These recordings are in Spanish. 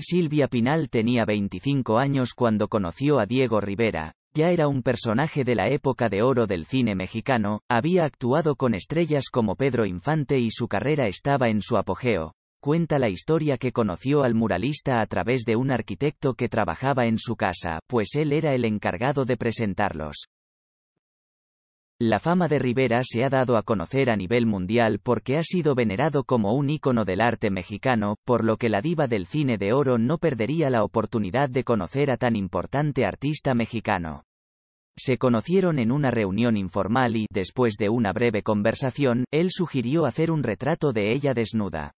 Silvia Pinal tenía 25 años cuando conoció a Diego Rivera, ya era un personaje de la época de oro del cine mexicano, había actuado con estrellas como Pedro Infante y su carrera estaba en su apogeo. Cuenta la historia que conoció al muralista a través de un arquitecto que trabajaba en su casa, pues él era el encargado de presentarlos. La fama de Rivera se ha dado a conocer a nivel mundial porque ha sido venerado como un ícono del arte mexicano, por lo que la diva del cine de oro no perdería la oportunidad de conocer a tan importante artista mexicano. Se conocieron en una reunión informal y, después de una breve conversación, él sugirió hacer un retrato de ella desnuda.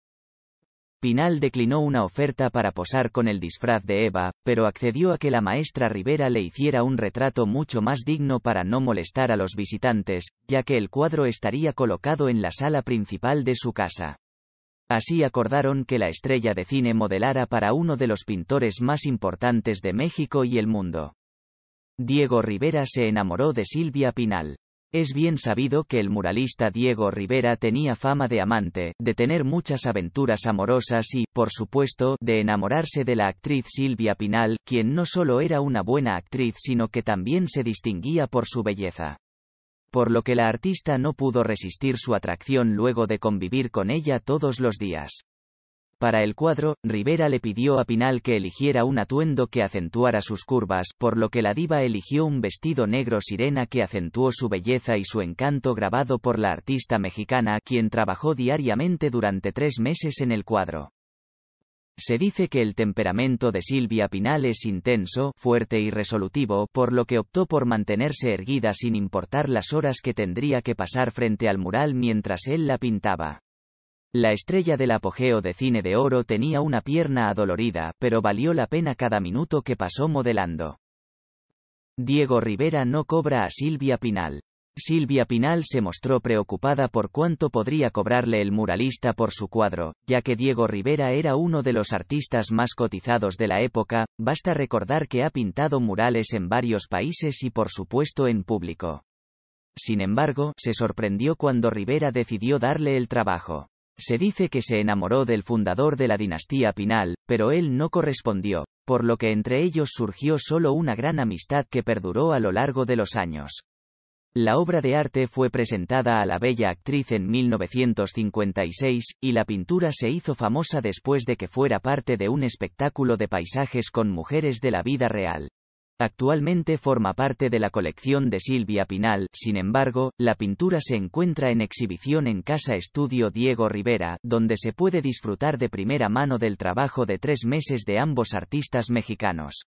Pinal declinó una oferta para posar con el disfraz de Eva, pero accedió a que la maestra Rivera le hiciera un retrato mucho más digno para no molestar a los visitantes, ya que el cuadro estaría colocado en la sala principal de su casa. Así acordaron que la estrella de cine modelara para uno de los pintores más importantes de México y el mundo. Diego Rivera se enamoró de Silvia Pinal. Es bien sabido que el muralista Diego Rivera tenía fama de amante, de tener muchas aventuras amorosas y, por supuesto, de enamorarse de la actriz Silvia Pinal, quien no solo era una buena actriz sino que también se distinguía por su belleza. Por lo que la artista no pudo resistir su atracción luego de convivir con ella todos los días. Para el cuadro, Rivera le pidió a Pinal que eligiera un atuendo que acentuara sus curvas, por lo que la diva eligió un vestido negro sirena que acentuó su belleza y su encanto grabado por la artista mexicana, quien trabajó diariamente durante tres meses en el cuadro. Se dice que el temperamento de Silvia Pinal es intenso, fuerte y resolutivo, por lo que optó por mantenerse erguida sin importar las horas que tendría que pasar frente al mural mientras él la pintaba. La estrella del apogeo de cine de oro tenía una pierna adolorida, pero valió la pena cada minuto que pasó modelando. Diego Rivera no cobra a Silvia Pinal. Silvia Pinal se mostró preocupada por cuánto podría cobrarle el muralista por su cuadro, ya que Diego Rivera era uno de los artistas más cotizados de la época, basta recordar que ha pintado murales en varios países y por supuesto en público. Sin embargo, se sorprendió cuando Rivera decidió darle el trabajo. Se dice que se enamoró del fundador de la dinastía Pinal, pero él no correspondió, por lo que entre ellos surgió solo una gran amistad que perduró a lo largo de los años. La obra de arte fue presentada a la bella actriz en 1956, y la pintura se hizo famosa después de que fuera parte de un espectáculo de paisajes con mujeres de la vida real. Actualmente forma parte de la colección de Silvia Pinal, sin embargo, la pintura se encuentra en exhibición en Casa Estudio Diego Rivera, donde se puede disfrutar de primera mano del trabajo de tres meses de ambos artistas mexicanos.